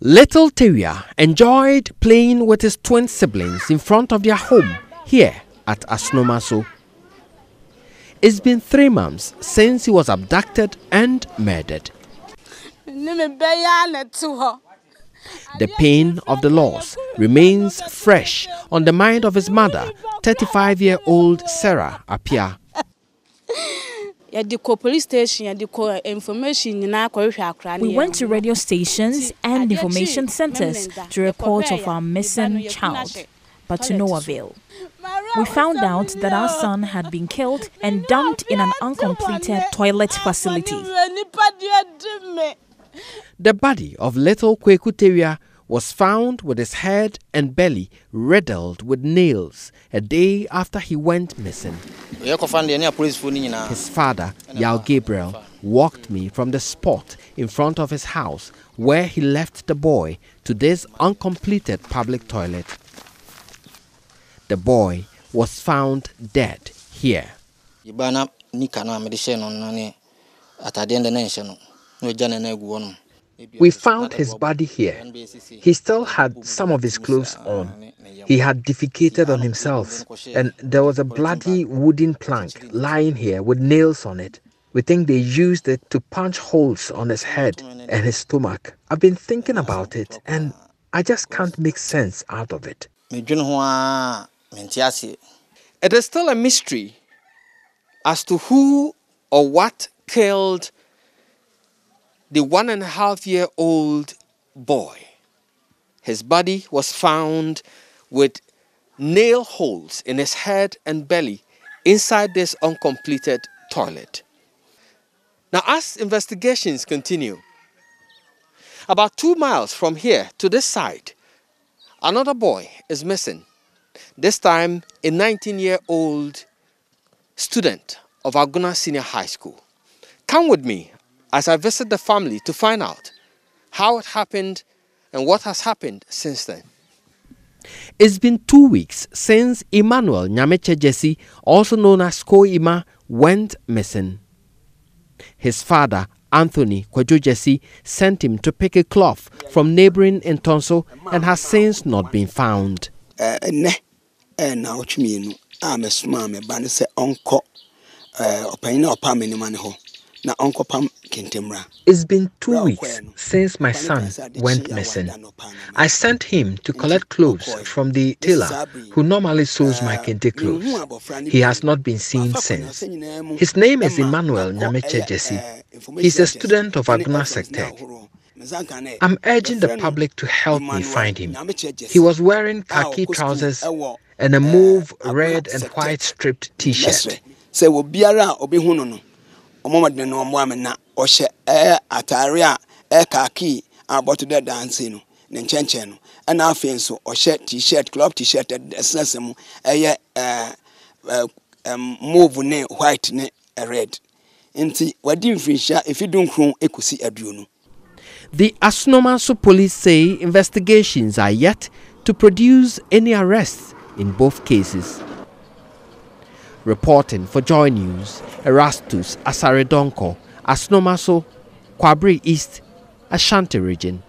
Little Teria enjoyed playing with his twin siblings in front of their home here at Asnomaso. It's been three months since he was abducted and murdered. The pain of the loss remains fresh on the mind of his mother, 35 year old Sarah Apia. Eh, we went to radio stations and information centers to report of our missing child, but to no avail. We found out that our son had been killed and dumped in an uncompleted toilet facility. The body of little Kwekuteria was found with his head and belly riddled with nails a day after he went missing. His father, Yao Gabriel, walked me from the spot in front of his house where he left the boy to this uncompleted public toilet. The boy was found dead here. We found his body here. He still had some of his clothes on. Uh, he had defecated on himself, and there was a bloody wooden plank lying here with nails on it. We think they used it to punch holes on his head and his stomach. I've been thinking about it, and I just can't make sense out of it. It is still a mystery as to who or what killed the one and a half year old boy. His body was found with nail holes in his head and belly inside this uncompleted toilet. Now, as investigations continue, about two miles from here to this side, another boy is missing. This time, a 19 year old student of Aguna Senior High School. Come with me as I visit the family to find out how it happened and what has happened since then. It's been two weeks since Emmanuel Nyameche Jesse, also known as Ko Ima, went missing. His father, Anthony Kwajo Jesse, sent him to pick a cloth from neighboring Intonso and has since not been found. Uh, it's been two weeks since my son went missing. I sent him to collect clothes from the tailor who normally sews my uh, kente clothes. He has not been seen since. His name is Emmanuel Nyameche Jesse. Eh, He's a student of Agnostic Tech. I'm urging the public to help me find him. He was wearing khaki trousers eh, and a eh, mauve, red, and white striped t shirt. ɔmo ma dene na na ɔhyɛ ɛyɛ ataare a ɛyɛ kaakii a abɔto dɛ danse no ne nkyɛnkyɛn no ɛna afei nso ɔhyɛ t-shirt club t-shirt ɛsɛsɛ mu ɛyɛ ɛɛ ɛɛ mauve ne white ne red nti wadi mfirinhyia efi dunkron ekosi aduonu. The Asnomaso police say investigations are yet to produce any arrests in both cases. reporting for Joy News, Erastus Asaredonko, Asnomaso, Kwabri East, Ashanti Region.